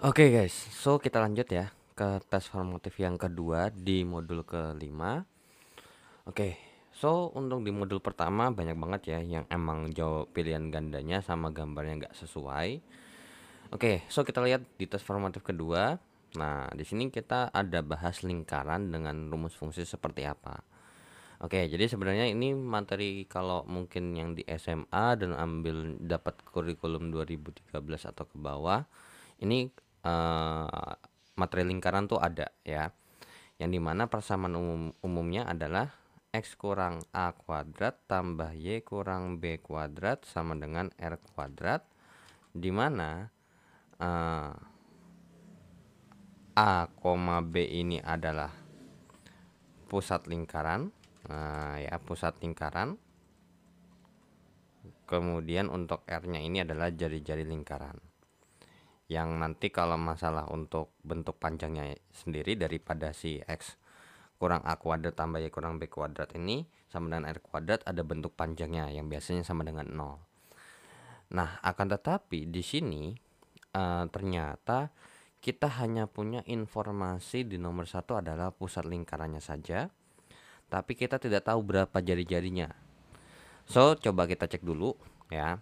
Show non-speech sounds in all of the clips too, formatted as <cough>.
Oke guys, so kita lanjut ya ke tes formatif yang kedua di modul kelima. Oke, so untuk di modul pertama banyak banget ya yang emang jawab pilihan gandanya sama gambarnya nggak sesuai. Oke, so kita lihat di tes formatif kedua. Nah, di sini kita ada bahas lingkaran dengan rumus fungsi seperti apa. Oke, jadi sebenarnya ini materi kalau mungkin yang di SMA dan ambil dapat kurikulum 2013 atau ke bawah, ini uh, materi lingkaran tuh ada ya yang dimana persamaan umum umumnya adalah X kurang A kuadrat tambah Y kurang B kuadrat sama dengan R kuadrat dimana uh, eh, A, B ini adalah pusat lingkaran nah, ya pusat lingkaran kemudian untuk R nya ini adalah jari-jari lingkaran yang nanti kalau masalah untuk bentuk panjangnya sendiri daripada si X kurang A kuadrat tambah Y kurang B kuadrat ini sama dengan R kuadrat ada bentuk panjangnya yang biasanya sama dengan 0. Nah akan tetapi di sini uh, ternyata kita hanya punya informasi di nomor satu adalah pusat lingkarannya saja tapi kita tidak tahu berapa jari-jarinya. So coba kita cek dulu ya.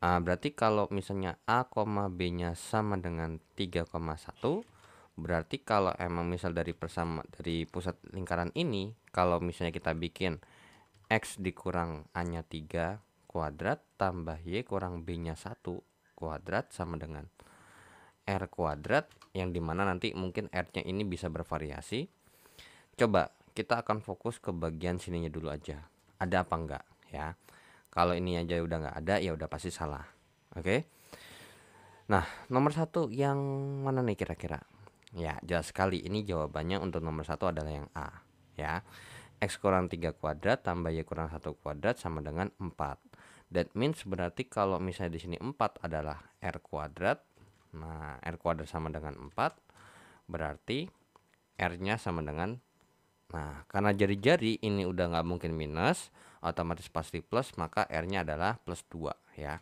Ah, berarti kalau misalnya A, B-nya sama dengan 3,1, berarti kalau emang misal dari persama dari pusat lingkaran ini, kalau misalnya kita bikin X dikurang A-nya 3 kuadrat tambah Y kurang B-nya 1 kuadrat sama dengan R kuadrat yang dimana nanti mungkin R-nya ini bisa bervariasi. Coba kita akan fokus ke bagian sininya dulu aja. Ada apa enggak ya? Kalau ini aja udah nggak ada ya udah pasti salah. Oke. Okay? Nah, nomor satu yang mana nih kira-kira? Ya, jelas sekali ini jawabannya untuk nomor satu adalah yang A. Ya, X kurang 3 kuadrat tambah Y kurang 1 kuadrat sama dengan 4. That means berarti kalau misalnya di sini 4 adalah R kuadrat. Nah, R kuadrat sama dengan 4. Berarti R-nya sama dengan Nah, karena jari-jari ini udah nggak mungkin minus, otomatis pasti plus maka R-nya adalah plus 2 ya.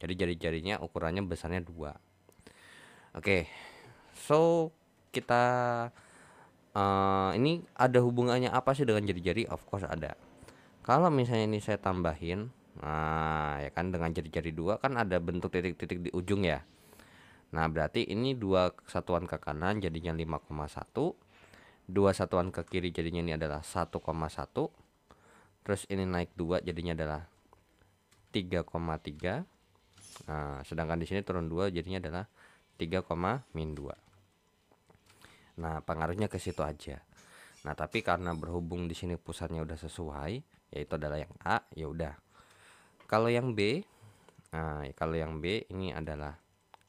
Jadi jari-jarinya ukurannya besarnya 2. Oke. Okay. So kita uh, ini ada hubungannya apa sih dengan jari-jari? Of course ada. Kalau misalnya ini saya tambahin, nah ya kan dengan jari-jari dua kan ada bentuk titik-titik di ujung ya. Nah berarti ini dua satuan ke kanan jadinya 5,1 Dua satuan ke kiri jadinya ini adalah 1,1 terus ini naik 2 jadinya adalah 3,3 nah, sedangkan di sini turun 2 jadinya adalah 3, min 2 nah pengaruhnya ke situ aja nah tapi karena berhubung di sini pusatnya udah sesuai yaitu adalah yang A ya udah kalau yang B nah kalau yang B ini adalah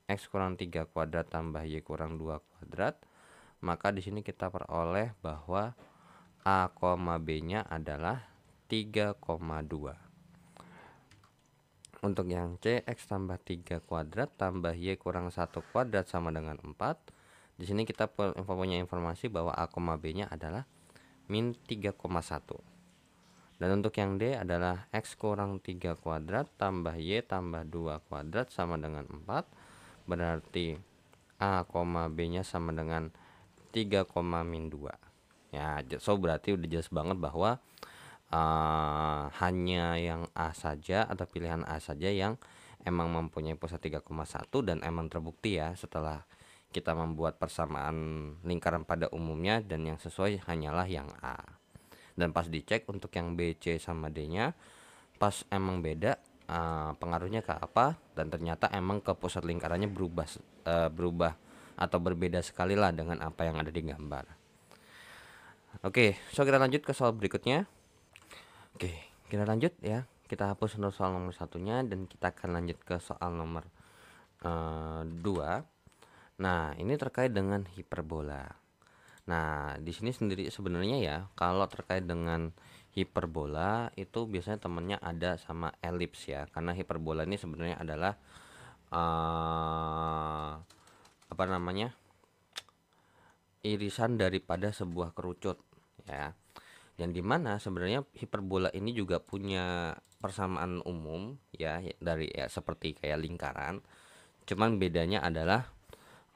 X kurang 3 kuadrat tambah Y kurang 2 kuadrat maka di sini kita peroleh bahwa A, B nya adalah 3,2 untuk yang C X tambah 3 kuadrat tambah Y kurang 1 kuadrat sama dengan 4 di sini kita punya informasi bahwa A, B nya adalah min 3,1 dan untuk yang D adalah X kurang 3 kuadrat tambah Y tambah 2 kuadrat sama dengan 4 berarti A, B nya sama dengan 3, min 2 ya so berarti udah jelas banget bahwa uh, hanya yang A saja atau pilihan A saja yang emang mempunyai pusat 3,1 dan emang terbukti ya setelah kita membuat persamaan lingkaran pada umumnya dan yang sesuai hanyalah yang A. Dan pas dicek untuk yang B, C sama D-nya pas emang beda uh, pengaruhnya ke apa dan ternyata emang ke pusat lingkarannya berubah uh, berubah atau berbeda sekali lah dengan apa yang ada di gambar. Oke, so kita lanjut ke soal berikutnya. Oke, kita lanjut ya. Kita hapus untuk soal nomor satunya dan kita akan lanjut ke soal nomor uh, dua. Nah, ini terkait dengan hiperbola. Nah, di sini sendiri sebenarnya ya, kalau terkait dengan hiperbola itu biasanya temennya ada sama elips ya, karena hiperbola ini sebenarnya adalah uh, apa namanya irisan daripada sebuah kerucut ya yang dimana sebenarnya hiperbola ini juga punya persamaan umum ya dari ya, seperti kayak lingkaran cuman bedanya adalah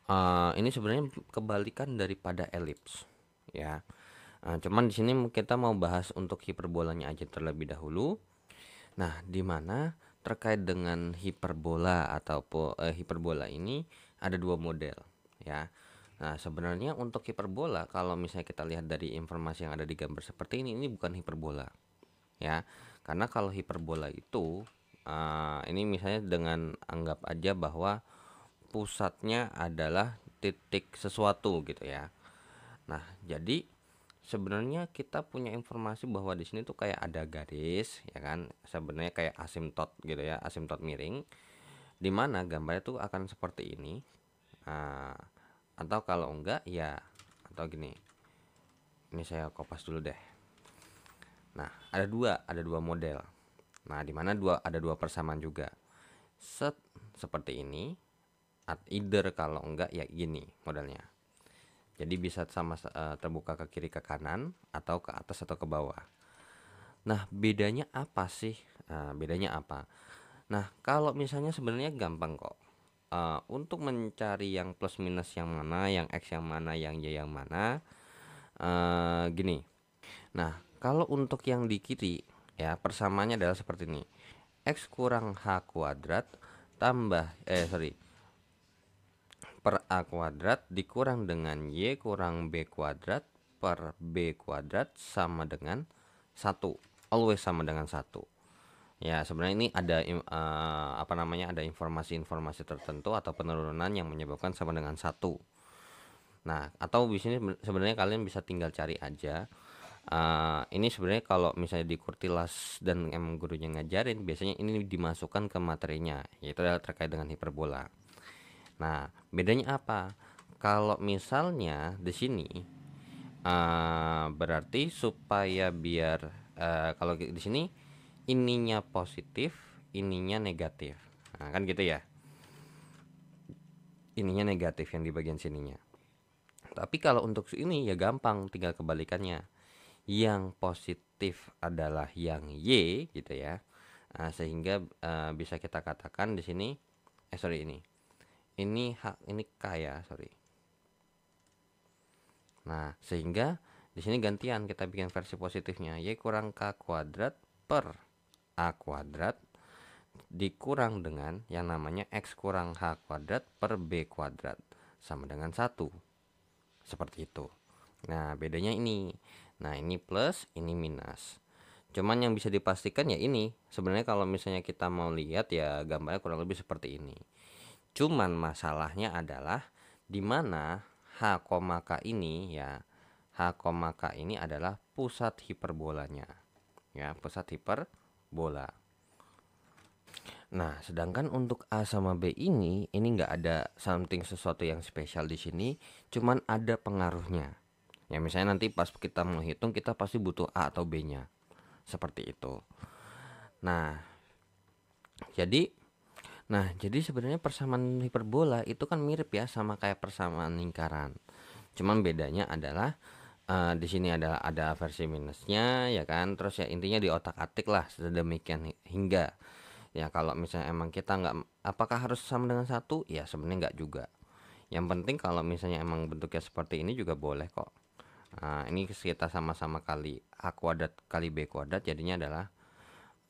uh, ini sebenarnya kebalikan daripada elips ya uh, cuman di sini kita mau bahas untuk hiperbolanya aja terlebih dahulu nah dimana terkait dengan hiperbola atau uh, hiperbola ini ada dua model ya Nah, sebenarnya untuk hiperbola kalau misalnya kita lihat dari informasi yang ada di gambar seperti ini ini bukan hiperbola. Ya. Karena kalau hiperbola itu uh, ini misalnya dengan anggap aja bahwa pusatnya adalah titik sesuatu gitu ya. Nah, jadi sebenarnya kita punya informasi bahwa di sini tuh kayak ada garis ya kan. Sebenarnya kayak asimtot gitu ya, asimtot miring. di mana gambarnya tuh akan seperti ini. uh, atau kalau enggak ya atau gini ini saya kopas dulu deh nah ada dua ada dua model nah di mana dua ada dua persamaan juga set seperti ini at either kalau enggak ya gini modelnya jadi bisa sama uh, terbuka ke kiri ke kanan atau ke atas atau ke bawah nah bedanya apa sih nah, bedanya apa nah kalau misalnya sebenarnya gampang kok uh, untuk mencari yang plus minus yang mana, yang X yang mana, yang Y yang mana. Uh, gini. Nah, kalau untuk yang di kiri ya persamaannya adalah seperti ini. X kurang H kuadrat tambah eh sorry per A kuadrat dikurang dengan Y kurang B kuadrat per B kuadrat sama dengan satu, always sama dengan satu. Ya, sebenarnya ini ada uh, apa namanya? ada informasi-informasi tertentu atau penurunan yang menyebabkan sama dengan satu. Nah, atau di sini sebenarnya kalian bisa tinggal cari aja. Uh, ini sebenarnya kalau misalnya di kurtilas dan emang gurunya ngajarin, biasanya ini dimasukkan ke materinya, yaitu adalah terkait dengan hiperbola. Nah, bedanya apa? Kalau misalnya di sini uh, berarti supaya biar uh, kalau di sini ininya positif, ininya negatif. Nah, kan gitu ya. Ininya negatif yang di bagian sininya. Tapi kalau untuk ini ya gampang, tinggal kebalikannya. Yang positif adalah yang y gitu ya. Nah, sehingga uh, bisa kita katakan di sini eh sorry ini. Ini hak ini k ya, sorry. Nah, sehingga di sini gantian kita bikin versi positifnya y kurang k kuadrat per a kuadrat dikurang dengan yang namanya x kurang h kuadrat per b kuadrat sama dengan satu seperti itu nah bedanya ini nah ini plus ini minus cuman yang bisa dipastikan ya ini sebenarnya kalau misalnya kita mau lihat ya gambarnya kurang lebih seperti ini cuman masalahnya adalah di mana h, k ini ya h, k ini adalah pusat hiperbolanya ya pusat hiper bola. Nah, sedangkan untuk A sama B ini, ini nggak ada something sesuatu yang spesial di sini, cuman ada pengaruhnya. Ya misalnya nanti pas kita menghitung kita pasti butuh A atau B-nya. Seperti itu. Nah, jadi nah, jadi sebenarnya persamaan hiperbola itu kan mirip ya sama kayak persamaan lingkaran. Cuman bedanya adalah uh, di sini ada ada versi minusnya ya kan terus ya intinya di otak atik lah sedemikian hingga ya kalau misalnya emang kita nggak apakah harus sama dengan satu ya sebenarnya nggak juga yang penting kalau misalnya emang bentuknya seperti ini juga boleh kok nah, ini kita sama-sama kali a kuadrat kali b kuadrat jadinya adalah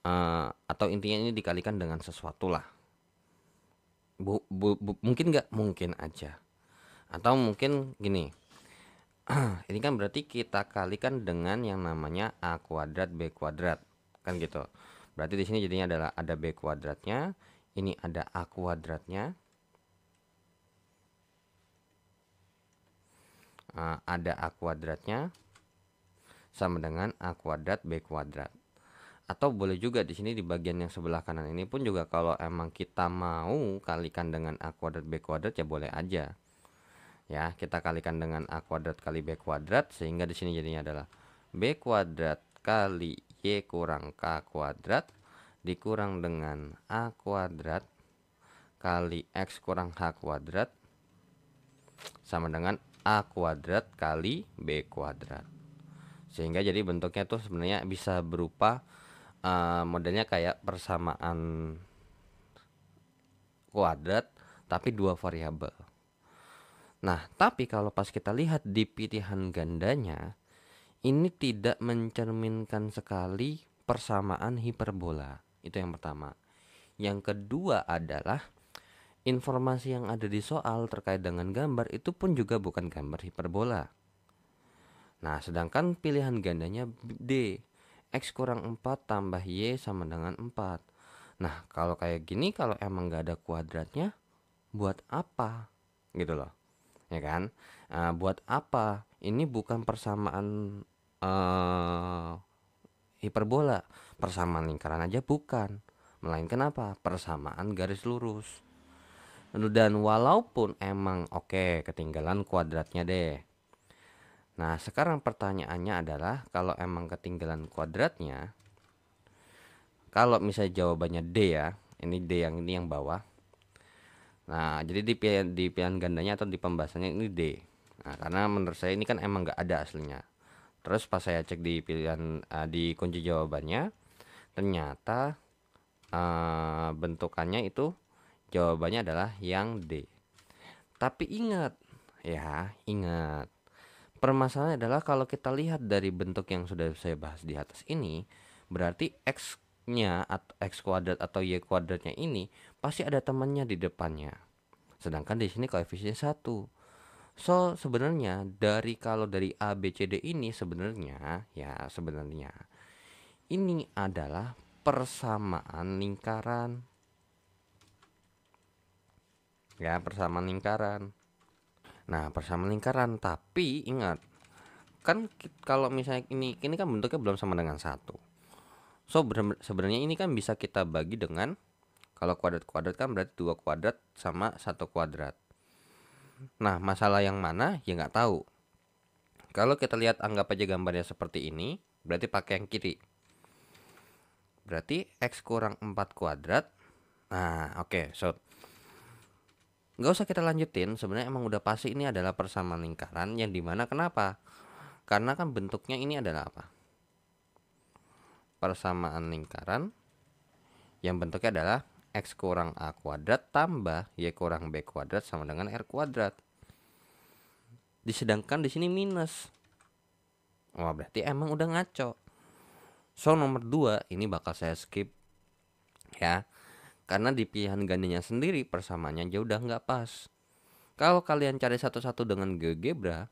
uh, atau intinya ini dikalikan dengan sesuatu lah bu, bu, bu, mungkin nggak mungkin aja atau mungkin gini <clears throat> ini kan berarti kita kalikan dengan yang namanya a kuadrat b kuadrat kan gitu berarti di sini jadinya adalah ada b kuadratnya ini ada a kuadratnya uh, ada a kuadratnya sama dengan a kuadrat b kuadrat atau boleh juga di sini di bagian yang sebelah kanan ini pun juga kalau emang kita mau kalikan dengan a kuadrat b kuadrat ya boleh aja ya kita kalikan dengan a kuadrat kali b kuadrat sehingga di sini jadinya adalah b kuadrat kali y kurang k kuadrat dikurang dengan a kuadrat kali x kurang h kuadrat sama dengan a kuadrat kali b kuadrat sehingga jadi bentuknya tuh sebenarnya bisa berupa uh, modelnya kayak persamaan kuadrat tapi dua variabel Nah, tapi kalau pas kita lihat di pilihan gandanya, ini tidak mencerminkan sekali persamaan hiperbola. Itu yang pertama. Yang kedua adalah informasi yang ada di soal terkait dengan gambar itu pun juga bukan gambar hiperbola. Nah, sedangkan pilihan gandanya D. X kurang 4 tambah Y sama dengan 4. Nah, kalau kayak gini kalau emang nggak ada kuadratnya, buat apa? Gitu loh ya kan? Nah, buat apa? Ini bukan persamaan uh, hiperbola, persamaan lingkaran aja bukan, melainkan apa? Persamaan garis lurus. Dan walaupun emang oke okay, ketinggalan kuadratnya deh. Nah, sekarang pertanyaannya adalah kalau emang ketinggalan kuadratnya kalau misalnya jawabannya D ya, ini D yang ini yang bawah, Nah, jadi di pilihan, di pilihan gandanya atau di pembahasannya ini D. Nah, karena menurut saya ini kan emang nggak ada aslinya. Terus pas saya cek di pilihan uh, di kunci jawabannya, ternyata uh, bentukannya itu jawabannya adalah yang D. Tapi ingat ya, ingat. Permasalahannya adalah kalau kita lihat dari bentuk yang sudah saya bahas di atas ini, berarti x-nya atau x kuadrat atau y kuadratnya ini pasti ada temannya di depannya. Sedangkan di sini koefisiennya satu. So sebenarnya dari kalau dari A B C D ini sebenarnya ya sebenarnya ini adalah persamaan lingkaran. Ya, persamaan lingkaran. Nah, persamaan lingkaran, tapi ingat kan kalau misalnya ini ini kan bentuknya belum sama dengan satu. So sebenarnya ini kan bisa kita bagi dengan kalau kuadrat-kuadrat kan berarti dua kuadrat sama satu kuadrat. Nah, masalah yang mana ya nggak tahu. Kalau kita lihat anggap aja gambarnya seperti ini, berarti pakai yang kiri. Berarti X kurang 4 kuadrat. Nah, oke, okay, so nggak usah kita lanjutin sebenarnya emang udah pasti ini adalah persamaan lingkaran yang dimana kenapa karena kan bentuknya ini adalah apa persamaan lingkaran yang bentuknya adalah X kurang A kuadrat tambah Y kurang B kuadrat sama dengan R kuadrat. Disedangkan di sini minus. Wah berarti emang udah ngaco. So nomor 2 ini bakal saya skip ya. Karena di pilihan gandanya sendiri persamaannya aja udah nggak pas. Kalau kalian cari satu-satu dengan GeoGebra,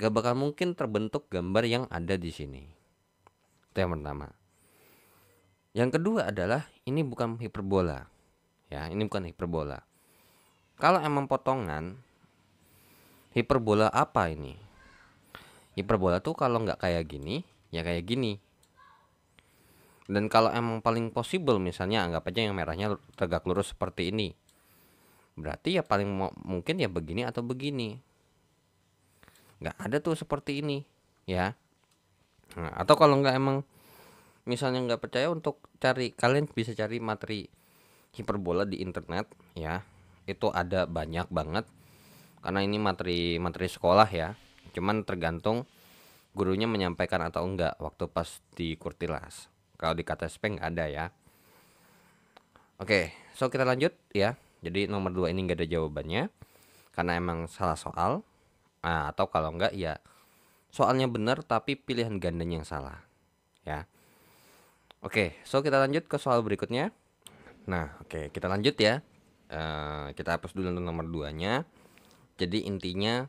gak bakal mungkin terbentuk gambar yang ada di sini. Itu yang pertama. Yang kedua adalah ini bukan hiperbola. Ya, ini bukan hiperbola. Kalau emang potongan hiperbola apa ini? Hiperbola tuh kalau nggak kayak gini, ya kayak gini. Dan kalau emang paling possible misalnya anggap aja yang merahnya tegak lurus seperti ini. Berarti ya paling mungkin ya begini atau begini. Nggak ada tuh seperti ini, ya. Nah, atau kalau nggak emang misalnya nggak percaya untuk cari kalian bisa cari materi hiperbola di internet ya itu ada banyak banget karena ini materi materi sekolah ya cuman tergantung gurunya menyampaikan atau enggak waktu pas di kurtilas kalau di KTSP nggak ada ya oke so kita lanjut ya jadi nomor dua ini nggak ada jawabannya karena emang salah soal nah, atau kalau enggak ya soalnya benar tapi pilihan gandanya yang salah ya Oke, okay, so kita lanjut ke soal berikutnya. Nah, oke, okay, kita lanjut ya. Uh, kita hapus dulu nomor 2-nya. Jadi intinya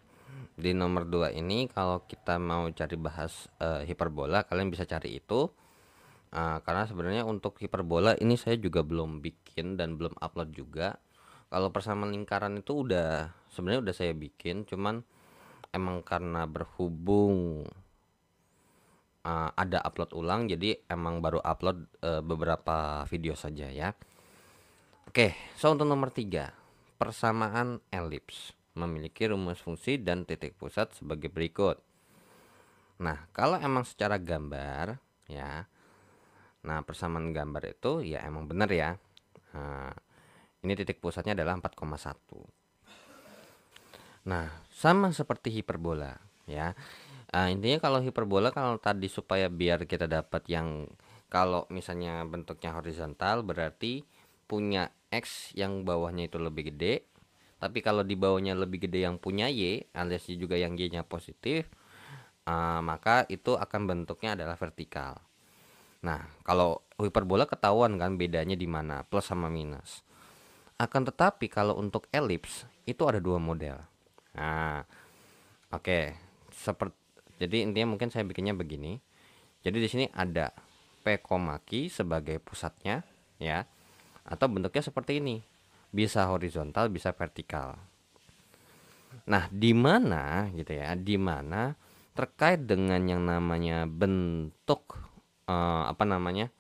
di nomor 2 ini kalau kita mau cari bahas uh, hiperbola, kalian bisa cari itu. Uh, karena sebenarnya untuk hiperbola ini saya juga belum bikin dan belum upload juga. Kalau persamaan lingkaran itu udah sebenarnya udah saya bikin, cuman emang karena berhubung uh, ada upload ulang jadi emang baru upload uh, beberapa video saja ya oke so untuk nomor tiga persamaan elips memiliki rumus fungsi dan titik pusat sebagai berikut nah kalau emang secara gambar ya nah persamaan gambar itu ya emang benar ya uh, ini titik pusatnya adalah 4,1 nah sama seperti hiperbola ya uh, intinya kalau hiperbola kalau tadi supaya biar kita dapat yang kalau misalnya bentuknya horizontal berarti punya x yang bawahnya itu lebih gede tapi kalau di bawahnya lebih gede yang punya y alias juga yang y nya positif uh, maka itu akan bentuknya adalah vertikal nah kalau hiperbola ketahuan kan bedanya di mana plus sama minus akan tetapi kalau untuk elips itu ada dua model nah oke okay. seperti jadi intinya mungkin saya bikinnya begini. Jadi di sini ada pekomaki sebagai pusatnya ya. Atau bentuknya seperti ini. Bisa horizontal, bisa vertikal. Nah, di mana gitu ya? Di mana terkait dengan yang namanya bentuk uh, apa namanya?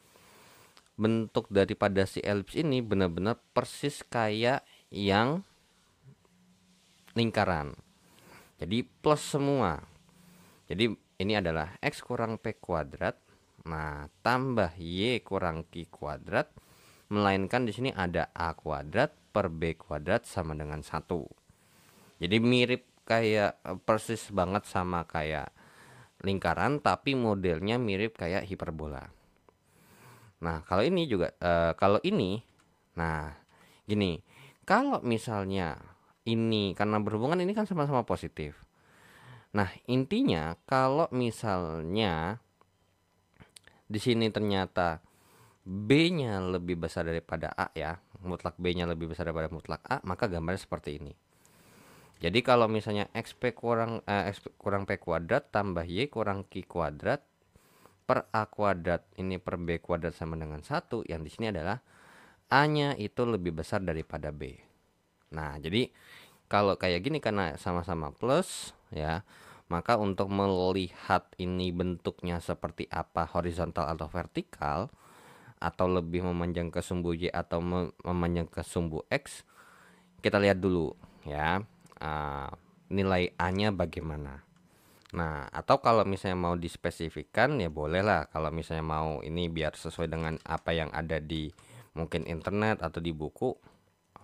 bentuk daripada si elips ini benar-benar persis kayak yang lingkaran. Jadi plus semua. Jadi ini adalah X kurang P kuadrat. Nah, tambah Y kurang Q kuadrat. Melainkan di sini ada A kuadrat per B kuadrat sama dengan 1. Jadi mirip kayak eh, persis banget sama kayak lingkaran tapi modelnya mirip kayak hiperbola. Nah, kalau ini juga e, kalau ini nah gini, kalau misalnya ini karena berhubungan ini kan sama-sama positif. Nah, intinya kalau misalnya di sini ternyata B-nya lebih besar daripada A ya, mutlak B-nya lebih besar daripada mutlak A, maka gambarnya seperti ini. Jadi kalau misalnya XP kurang eh, X kurang P kuadrat tambah Y kurang Q kuadrat per A kuadrat ini per B kuadrat sama dengan satu yang di sini adalah A-nya itu lebih besar daripada B. Nah, jadi kalau kayak gini karena sama-sama plus ya maka untuk melihat ini bentuknya seperti apa horizontal atau vertikal atau lebih memanjang ke sumbu y atau memanjang ke sumbu x kita lihat dulu ya uh, nilai a nya bagaimana nah atau kalau misalnya mau dispesifikkan, ya bolehlah kalau misalnya mau ini biar sesuai dengan apa yang ada di mungkin internet atau di buku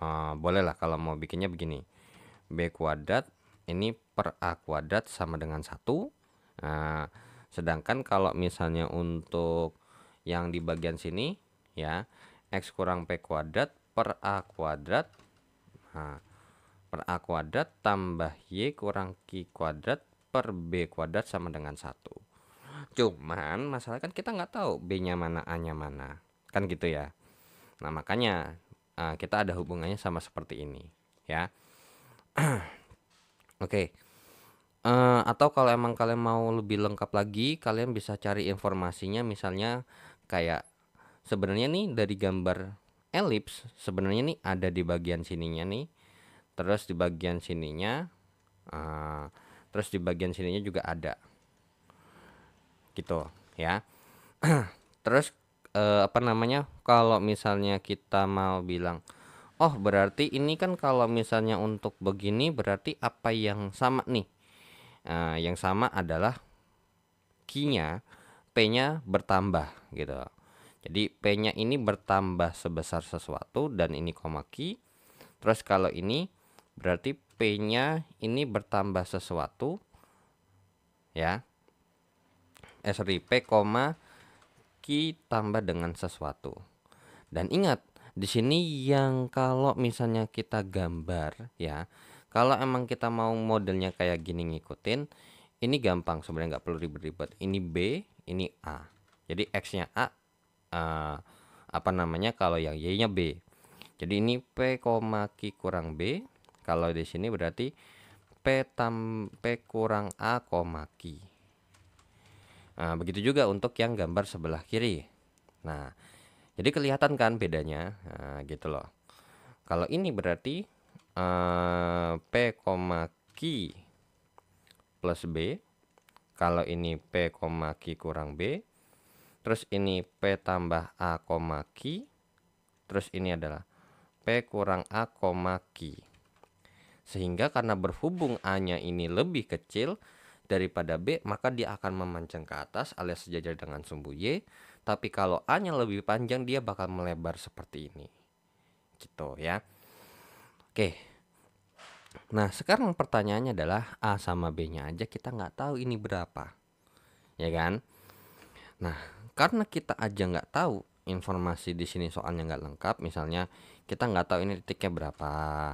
uh, eh, bolehlah kalau mau bikinnya begini B kuadrat ini per A kuadrat sama dengan 1. Nah, sedangkan kalau misalnya untuk yang di bagian sini ya, X kurang P kuadrat per A kuadrat. Nah, per A kuadrat tambah Y kurang Q kuadrat per B kuadrat sama dengan 1. Cuman masalah kan kita nggak tahu B-nya mana, A-nya mana. Kan gitu ya. Nah makanya eh, kita ada hubungannya sama seperti ini ya. <clears throat> Oke. Okay. Uh, eh, atau kalau emang kalian mau lebih lengkap lagi, kalian bisa cari informasinya misalnya kayak sebenarnya nih dari gambar elips sebenarnya nih ada di bagian sininya nih. Terus di bagian sininya uh, terus di bagian sininya juga ada. Gitu ya. <clears throat> terus uh, apa namanya? Kalau misalnya kita mau bilang oh berarti ini kan kalau misalnya untuk begini berarti apa yang sama nih uh, yang sama adalah key-nya p-nya bertambah gitu jadi p-nya ini bertambah sebesar sesuatu dan ini koma key terus kalau ini berarti p-nya ini bertambah sesuatu ya eh sorry p, key tambah dengan sesuatu dan ingat di sini yang kalau misalnya kita gambar ya, kalau emang kita mau modelnya kayak gini ngikutin, ini gampang sebenarnya nggak perlu ribet-ribet. Ini B, ini A. Jadi X-nya A, uh, apa namanya kalau yang Y-nya B. Jadi ini P, Q kurang B. Kalau di sini berarti P, tam, P kurang A, Q. Nah, begitu juga untuk yang gambar sebelah kiri. Nah, jadi kelihatan kan bedanya, nah, gitu loh. Kalau ini berarti uh, P, Q plus B. Kalau ini P, Q kurang B. Terus ini P tambah A, Q. Terus ini adalah P kurang A, Q. Sehingga karena berhubung A-nya ini lebih kecil daripada B, maka dia akan memancing ke atas alias sejajar dengan sumbu Y tapi kalau A-nya lebih panjang dia bakal melebar seperti ini. Gitu ya. Oke. Nah sekarang pertanyaannya adalah A sama B-nya aja kita nggak tahu ini berapa. Ya kan? Nah karena kita aja nggak tahu informasi di sini soalnya nggak lengkap misalnya kita nggak tahu ini titiknya berapa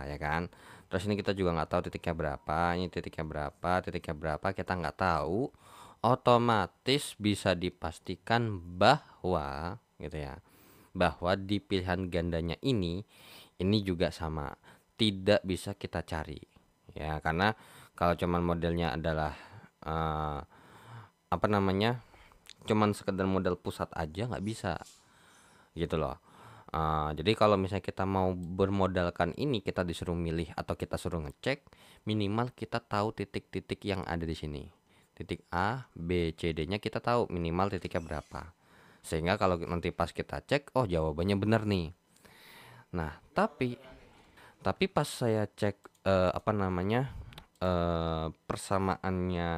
ya kan terus ini kita juga nggak tahu titiknya berapa ini titiknya berapa titiknya berapa kita nggak tahu otomatis bisa dipastikan bahwa gitu ya bahwa di pilihan gandanya ini ini juga sama tidak bisa kita cari ya karena kalau cuman modelnya adalah uh, apa namanya cuman sekedar model pusat aja nggak bisa gitu loh uh, jadi kalau misalnya kita mau bermodalkan ini kita disuruh milih atau kita suruh ngecek minimal kita tahu titik-titik yang ada di sini titik A, B, C, D-nya kita tahu minimal titiknya berapa. Sehingga kalau nanti pas kita cek, oh jawabannya benar nih. Nah, tapi tapi pas saya cek eh, apa namanya eh, persamaannya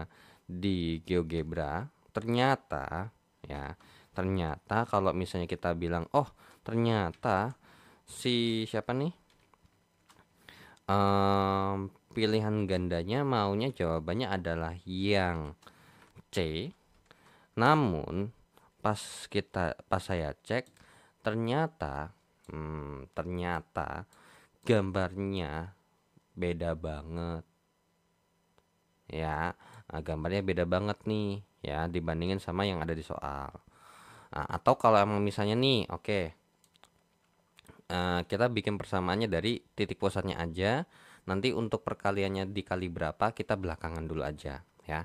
di GeoGebra, ternyata ya ternyata kalau misalnya kita bilang oh ternyata si siapa nih um, pilihan gandanya maunya jawabannya adalah yang C. Namun pas kita pas saya cek ternyata hmm, ternyata gambarnya beda banget. Ya, nah, gambarnya beda banget nih ya dibandingin sama yang ada di soal. Nah, atau kalau emang misalnya nih, oke. Okay, uh, eh, kita bikin persamaannya dari titik pusatnya aja Nanti untuk perkaliannya dikali berapa kita belakangan dulu aja ya.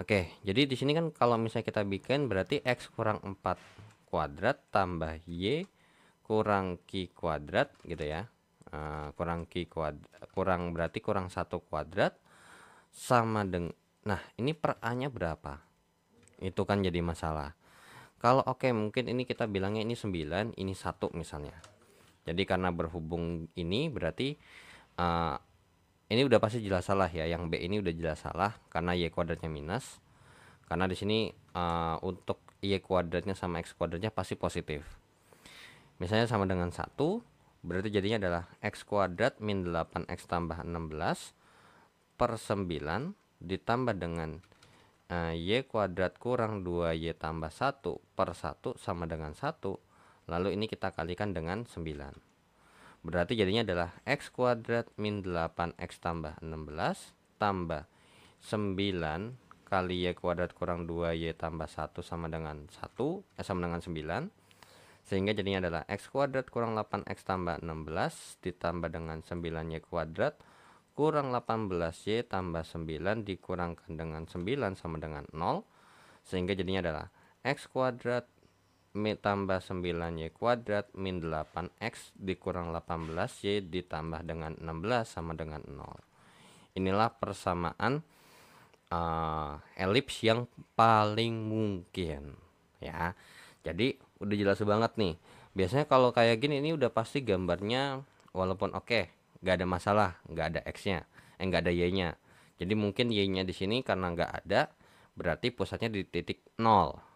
Oke, jadi di sini kan kalau misalnya kita bikin berarti x kurang 4 kuadrat tambah y kurang q kuadrat gitu ya. Uh, kurang q kuadrat kurang berarti kurang satu kuadrat sama dengan nah ini per a nya berapa itu kan jadi masalah kalau oke okay, mungkin ini kita bilangnya ini 9 ini satu misalnya jadi karena berhubung ini berarti uh, ini udah pasti jelas salah ya yang B ini udah jelas salah karena Y kuadratnya minus karena di sini uh, untuk Y kuadratnya sama X kuadratnya pasti positif misalnya sama dengan satu, berarti jadinya adalah X kuadrat min 8X tambah 16 per 9 ditambah dengan uh, Y kuadrat kurang 2Y tambah 1 per 1 sama dengan 1 lalu ini kita kalikan dengan 9 Berarti jadinya adalah X kuadrat min 8X tambah 16 tambah 9 kali Y kuadrat kurang 2Y tambah 1 sama dengan 1 eh, sama dengan 9 sehingga jadinya adalah X kuadrat kurang 8X tambah 16 ditambah dengan 9Y kuadrat kurang 18Y tambah 9 dikurangkan dengan 9 sama dengan 0 sehingga jadinya adalah X kuadrat Mi tambah 9Y kuadrat min 8X dikurang 18Y ditambah dengan 16 sama dengan 0. Inilah persamaan uh, elips yang paling mungkin ya. Jadi udah jelas banget nih. Biasanya kalau kayak gini ini udah pasti gambarnya walaupun oke, okay, nggak ada masalah, nggak ada X-nya, eh nggak ada Y-nya. Jadi mungkin Y-nya di sini karena nggak ada, berarti pusatnya di titik 0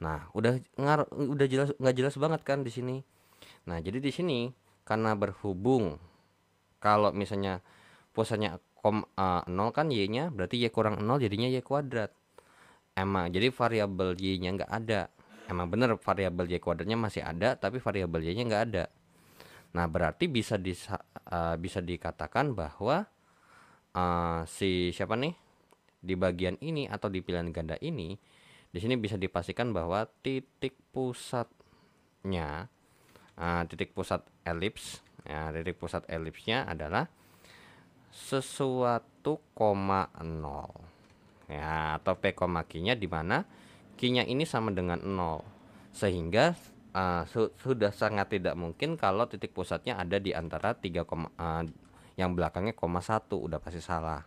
Nah, udah ngar udah jelas nggak jelas banget kan di sini. Nah, jadi di sini karena berhubung kalau misalnya puasanya kom uh, eh, 0 kan y-nya berarti y kurang 0 jadinya y kuadrat. Emang jadi variabel y-nya nggak ada. Emang bener variabel y kuadratnya masih ada tapi variabel y-nya nggak ada. Nah, berarti bisa di uh, eh, bisa dikatakan bahwa uh, si siapa nih di bagian ini atau di pilihan ganda ini di sini bisa dipastikan bahwa titik pusatnya uh, titik pusat elips, ya, titik pusat elipsnya adalah sesuatu koma nol ya atau p koma q-nya di mana q-nya ini sama dengan nol sehingga uh, su sudah sangat tidak mungkin kalau titik pusatnya ada di antara 3, uh, ah, yang belakangnya koma satu udah pasti salah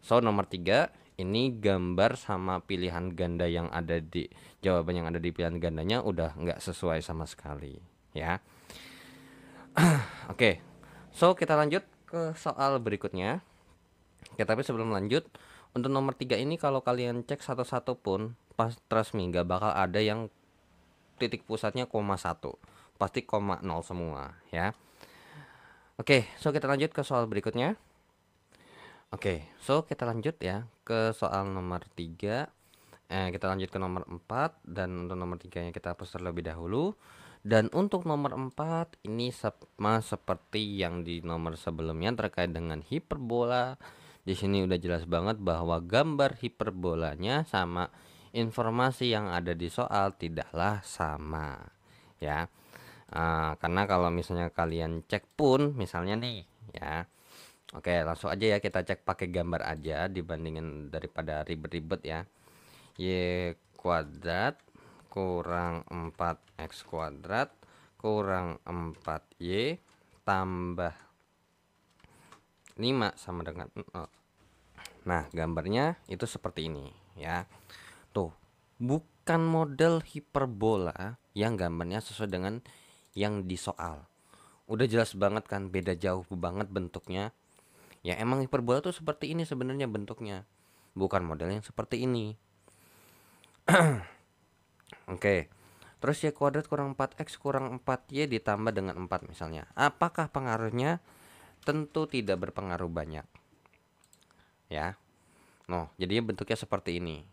so nomor tiga ini gambar sama pilihan ganda yang ada di jawaban yang ada di pilihan gandanya udah nggak sesuai sama sekali ya. <clears throat> Oke, okay. so kita lanjut ke soal berikutnya. Oke, tapi sebelum lanjut, untuk nomor tiga ini kalau kalian cek satu-satu pun, pas trust me nggak bakal ada yang titik pusatnya koma satu, pasti koma nol semua ya. Oke, okay, so kita lanjut ke soal berikutnya. Oke, okay, so kita lanjut ya ke soal nomor 3 eh, Kita lanjut ke nomor 4 Dan untuk nomor 3 nya kita hapus terlebih dahulu dan untuk nomor 4 ini sama seperti yang di nomor sebelumnya terkait dengan hiperbola. Di sini udah jelas banget bahwa gambar hiperbolanya sama informasi yang ada di soal tidaklah sama. Ya. Uh, karena kalau misalnya kalian cek pun misalnya nih ya Oke, langsung aja ya kita cek pakai gambar aja dibandingin daripada ribet-ribet ya. Y kuadrat kurang 4x kuadrat kurang 4y tambah 5 sama dengan oh. Nah, gambarnya itu seperti ini ya. Tuh, bukan model hiperbola yang gambarnya sesuai dengan yang di soal. Udah jelas banget kan beda jauh banget bentuknya ya emang hiperbola tuh seperti ini sebenarnya bentuknya bukan model yang seperti ini <clears throat> oke okay. terus y ya, kuadrat kurang 4x kurang 4y ditambah dengan 4 misalnya apakah pengaruhnya tentu tidak berpengaruh banyak ya no jadinya bentuknya seperti ini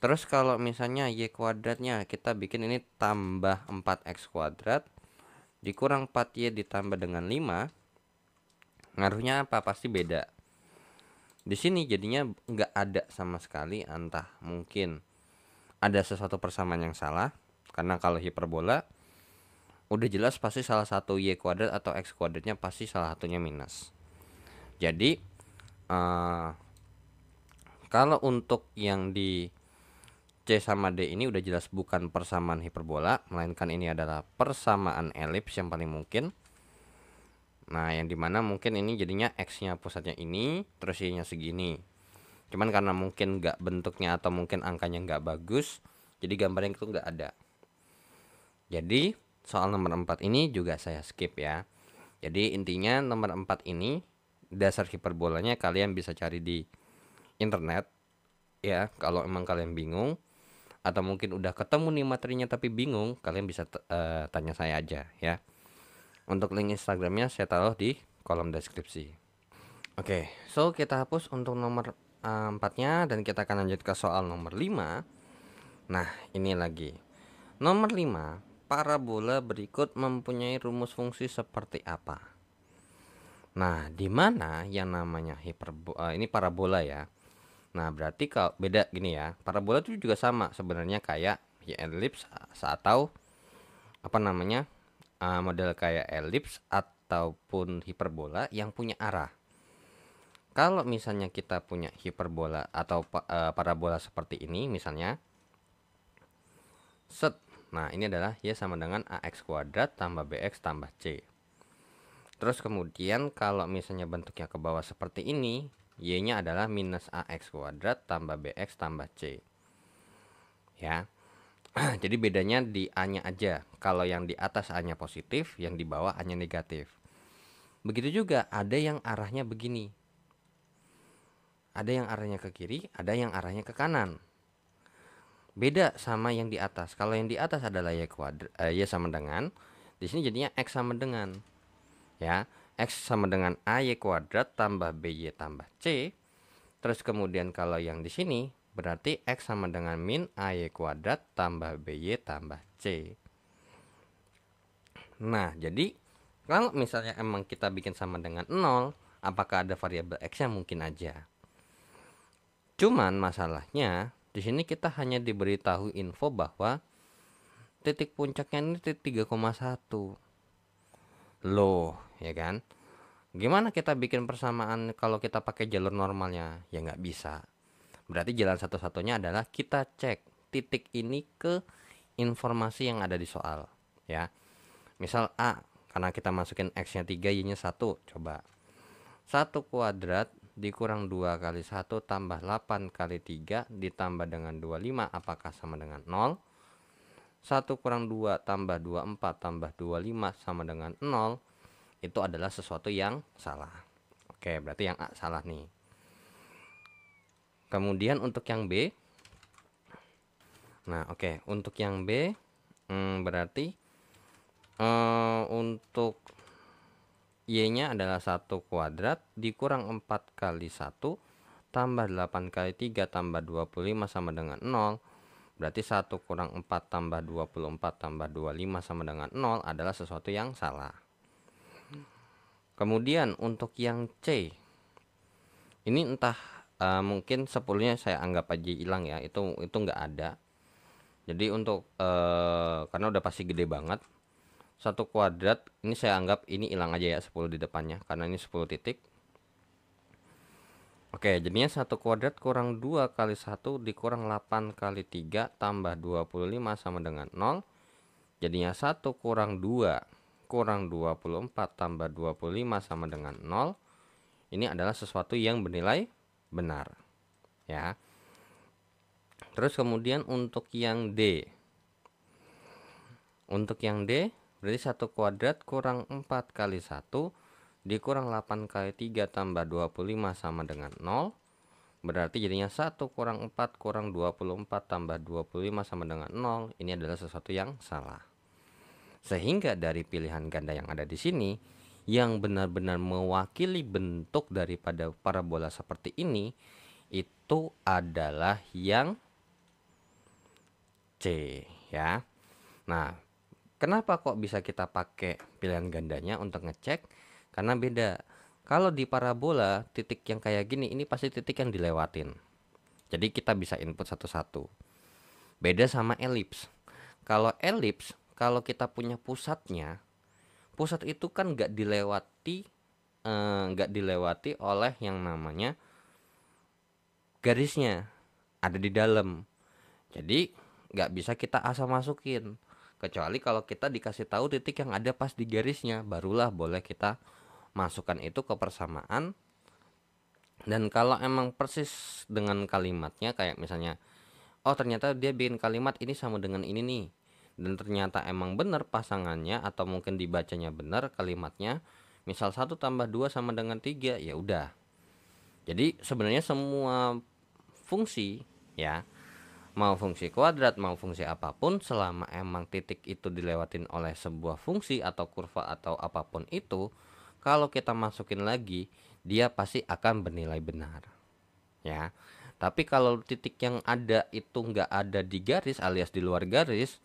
Terus kalau misalnya y kuadratnya kita bikin ini tambah 4x kuadrat dikurang 4y ditambah dengan 5 ngaruhnya apa pasti beda di sini jadinya nggak ada sama sekali entah mungkin ada sesuatu persamaan yang salah karena kalau hiperbola udah jelas pasti salah satu y kuadrat atau x kuadratnya pasti salah satunya minus jadi uh, kalau untuk yang di C sama D ini udah jelas bukan persamaan hiperbola melainkan ini adalah persamaan elips yang paling mungkin Nah, yang dimana mungkin ini jadinya X-nya pusatnya ini, terus Y-nya segini. Cuman karena mungkin nggak bentuknya atau mungkin angkanya nggak bagus, jadi gambarnya itu nggak ada. Jadi, soal nomor 4 ini juga saya skip ya. Jadi, intinya nomor 4 ini, dasar hiperbolanya kalian bisa cari di internet. Ya, kalau emang kalian bingung, atau mungkin udah ketemu nih materinya tapi bingung, kalian bisa uh, tanya saya aja ya. Untuk link Instagramnya saya taruh di kolom deskripsi. Oke, okay, so kita hapus untuk nomor eh, empatnya uh, dan kita akan lanjut ke soal nomor lima. Nah, ini lagi. Nomor lima, parabola berikut mempunyai rumus fungsi seperti apa? Nah, di mana yang namanya hiperbola uh, eh, ini parabola ya. Nah, berarti kalau beda gini ya. Parabola itu juga sama sebenarnya kayak ya, ellipse atau apa namanya? uh, model kayak elips ataupun hiperbola yang punya arah. Kalau misalnya kita punya hiperbola atau uh, parabola seperti ini misalnya set. Nah, ini adalah Y sama dengan AX kuadrat tambah BX tambah C. Terus kemudian kalau misalnya bentuknya ke bawah seperti ini, Y-nya adalah minus AX kuadrat tambah BX tambah C. Ya, <clears throat> Jadi bedanya di A-nya aja. Kalau yang di atas A-nya positif, yang di bawah A-nya negatif. Begitu juga ada yang arahnya begini. Ada yang arahnya ke kiri, ada yang arahnya ke kanan. Beda sama yang di atas. Kalau yang di atas adalah y kuadrat eh, y sama dengan di sini jadinya x sama dengan ya, x sama dengan a y kuadrat tambah Y tambah c. Terus kemudian kalau yang di sini Berarti X sama dengan min AY kuadrat tambah BY tambah C. Nah, jadi kalau misalnya emang kita bikin sama dengan 0, apakah ada variabel x yang mungkin aja. Cuman masalahnya, di sini kita hanya diberitahu info bahwa titik puncaknya ini titik 3,1 loh ya kan gimana kita bikin persamaan kalau kita pakai jalur normalnya ya nggak bisa Berarti jalan satu-satunya adalah kita cek titik ini ke informasi yang ada di soal, ya. Misal A, karena kita masukin X-nya 3, Y-nya 1, coba. 1 kuadrat dikurang 2 kali 1 tambah 8 kali 3 ditambah dengan 25 apakah sama dengan 0? 1 kurang 2 tambah 24 tambah 25 sama dengan 0 itu adalah sesuatu yang salah. Oke, berarti yang A salah nih. Kemudian untuk yang B. Nah, oke, okay. untuk yang B hmm, berarti uh, untuk Y-nya adalah 1 kuadrat dikurang 4 kali 1 tambah 8 kali 3 tambah 25 sama dengan 0. Berarti 1 kurang 4 tambah 24 tambah 25 sama dengan 0 adalah sesuatu yang salah. Kemudian untuk yang C. Ini entah uh, mungkin 10-nya saya anggap aja hilang ya. Itu itu nggak ada. Jadi untuk uh, karena udah pasti gede banget. Satu kuadrat ini saya anggap ini hilang aja ya 10 di depannya karena ini 10 titik. Oke, jadinya satu kuadrat kurang 2 kali 1 dikurang 8 kali 3 tambah 25 sama dengan 0. Jadinya 1 kurang 2 kurang 24 tambah 25 sama dengan 0. Ini adalah sesuatu yang bernilai benar. Ya. Terus kemudian untuk yang D. Untuk yang D berarti satu kuadrat kurang 4 kali 1 dikurang 8 kali 3 tambah 25 sama dengan 0 berarti jadinya 1 kurang 4 kurang 24 tambah 25 sama dengan 0 ini adalah sesuatu yang salah sehingga dari pilihan ganda yang ada di sini yang benar-benar mewakili bentuk daripada parabola seperti ini itu adalah yang C ya. Nah, kenapa kok bisa kita pakai pilihan gandanya untuk ngecek? Karena beda. Kalau di parabola titik yang kayak gini ini pasti titik yang dilewatin. Jadi kita bisa input satu-satu. Beda sama elips. Kalau elips kalau kita punya pusatnya pusat itu kan nggak dilewati eh, nggak uh, dilewati oleh yang namanya garisnya ada di dalam jadi nggak bisa kita asal masukin kecuali kalau kita dikasih tahu titik yang ada pas di garisnya barulah boleh kita masukkan itu ke persamaan dan kalau emang persis dengan kalimatnya kayak misalnya oh ternyata dia bikin kalimat ini sama dengan ini nih dan ternyata emang benar pasangannya atau mungkin dibacanya benar kalimatnya misal satu tambah dua sama dengan tiga ya udah jadi sebenarnya semua fungsi ya mau fungsi kuadrat mau fungsi apapun selama emang titik itu dilewatin oleh sebuah fungsi atau kurva atau apapun itu kalau kita masukin lagi dia pasti akan bernilai benar ya tapi kalau titik yang ada itu nggak ada di garis alias di luar garis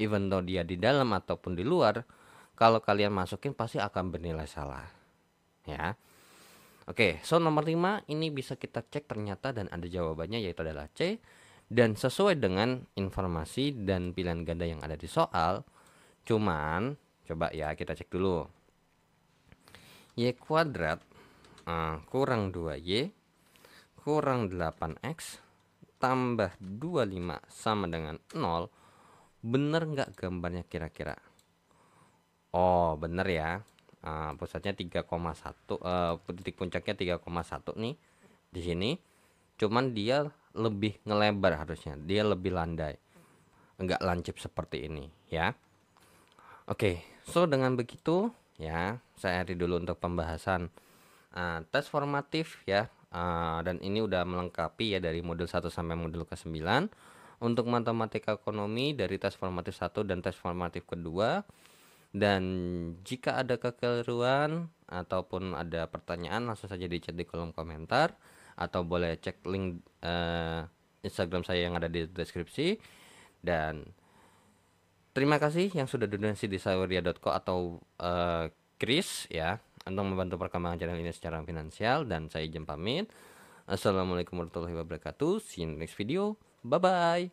even though dia di dalam ataupun di luar, kalau kalian masukin pasti akan bernilai salah. Ya. Oke, so nomor 5 ini bisa kita cek ternyata dan ada jawabannya yaitu adalah C dan sesuai dengan informasi dan pilihan ganda yang ada di soal. Cuman coba ya kita cek dulu. Y kuadrat uh, kurang 2Y kurang 8X tambah 25 sama dengan 0 bener nggak gambarnya kira-kira oh bener ya uh, pusatnya 3,1 uh, eh, titik puncaknya 3,1 nih di sini cuman dia lebih ngelebar harusnya dia lebih landai nggak lancip seperti ini ya oke okay, so dengan begitu ya saya hari dulu untuk pembahasan uh, tes formatif ya uh, dan ini udah melengkapi ya dari modul 1 sampai modul ke 9 untuk matematika ekonomi dari tes formatif 1 dan tes formatif kedua dan jika ada kekeliruan ataupun ada pertanyaan langsung saja dicat di kolom komentar atau boleh cek link uh, Instagram saya yang ada di deskripsi dan terima kasih yang sudah donasi di saweria.co atau uh, eh, Chris ya untuk membantu perkembangan channel ini secara finansial dan saya jempamit Assalamualaikum warahmatullahi wabarakatuh. See you in the next video. Bye-bye.